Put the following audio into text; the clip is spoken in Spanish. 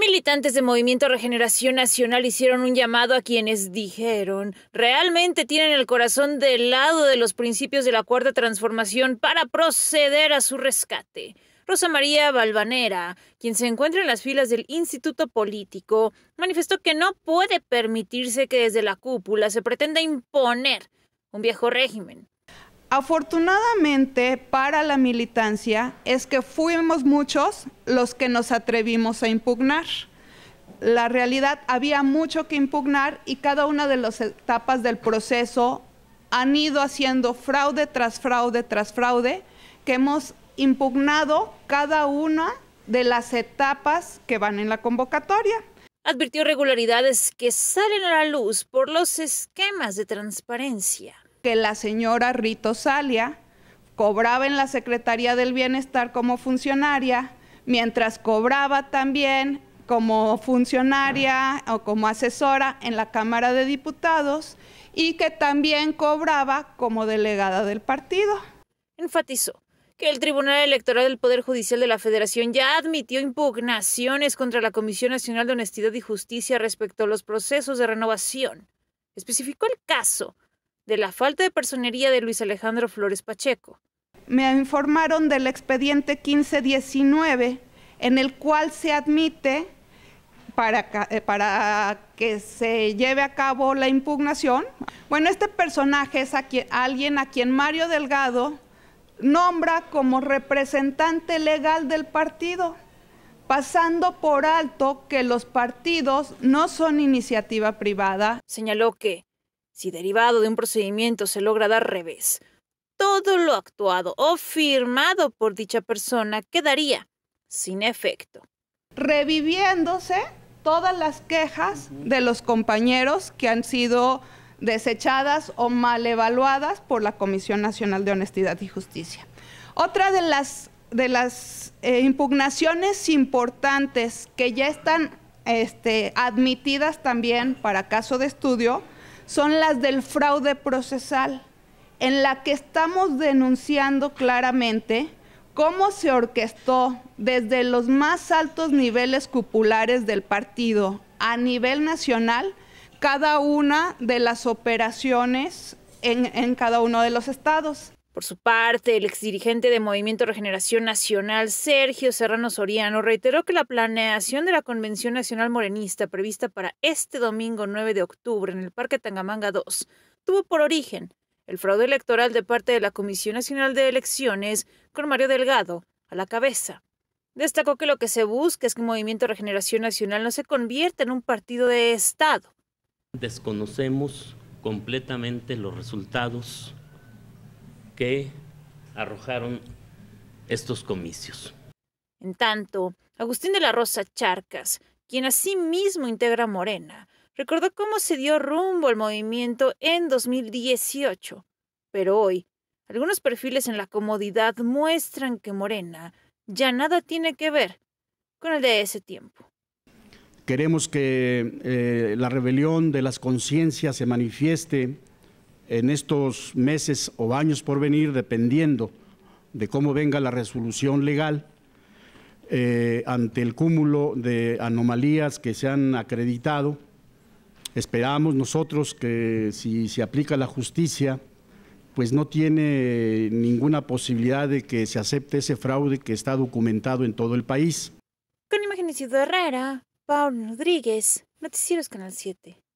Militantes de Movimiento Regeneración Nacional hicieron un llamado a quienes dijeron realmente tienen el corazón del lado de los principios de la Cuarta Transformación para proceder a su rescate. Rosa María Balvanera, quien se encuentra en las filas del Instituto Político, manifestó que no puede permitirse que desde la cúpula se pretenda imponer un viejo régimen Afortunadamente para la militancia es que fuimos muchos los que nos atrevimos a impugnar. La realidad había mucho que impugnar y cada una de las etapas del proceso han ido haciendo fraude tras fraude tras fraude que hemos impugnado cada una de las etapas que van en la convocatoria. Advirtió regularidades que salen a la luz por los esquemas de transparencia que la señora Rito Salia cobraba en la Secretaría del Bienestar como funcionaria, mientras cobraba también como funcionaria o como asesora en la Cámara de Diputados y que también cobraba como delegada del partido. Enfatizó que el Tribunal Electoral del Poder Judicial de la Federación ya admitió impugnaciones contra la Comisión Nacional de Honestidad y Justicia respecto a los procesos de renovación. Especificó el caso de la falta de personería de Luis Alejandro Flores Pacheco. Me informaron del expediente 1519 en el cual se admite para, eh, para que se lleve a cabo la impugnación. Bueno, este personaje es alguien a quien Mario Delgado nombra como representante legal del partido, pasando por alto que los partidos no son iniciativa privada. Señaló que si derivado de un procedimiento se logra dar revés, todo lo actuado o firmado por dicha persona quedaría sin efecto. Reviviéndose todas las quejas de los compañeros que han sido desechadas o mal evaluadas por la Comisión Nacional de Honestidad y Justicia. Otra de las, de las eh, impugnaciones importantes que ya están este, admitidas también para caso de estudio son las del fraude procesal, en la que estamos denunciando claramente cómo se orquestó desde los más altos niveles cupulares del partido a nivel nacional cada una de las operaciones en cada uno de los estados. Por su parte, el exdirigente de Movimiento Regeneración Nacional, Sergio Serrano Soriano, reiteró que la planeación de la Convención Nacional Morenista prevista para este domingo 9 de octubre en el Parque Tangamanga 2 tuvo por origen el fraude electoral de parte de la Comisión Nacional de Elecciones con Mario Delgado a la cabeza. Destacó que lo que se busca es que Movimiento Regeneración Nacional no se convierta en un partido de Estado. Desconocemos completamente los resultados que arrojaron estos comicios. En tanto, Agustín de la Rosa Charcas, quien asimismo integra Morena, recordó cómo se dio rumbo al movimiento en 2018. Pero hoy, algunos perfiles en la comodidad muestran que Morena ya nada tiene que ver con el de ese tiempo. Queremos que eh, la rebelión de las conciencias se manifieste en estos meses o años por venir, dependiendo de cómo venga la resolución legal, eh, ante el cúmulo de anomalías que se han acreditado, esperamos nosotros que si se aplica la justicia, pues no tiene ninguna posibilidad de que se acepte ese fraude que está documentado en todo el país. Con imágenes Herrera, Rodríguez, Noticieros Canal 7.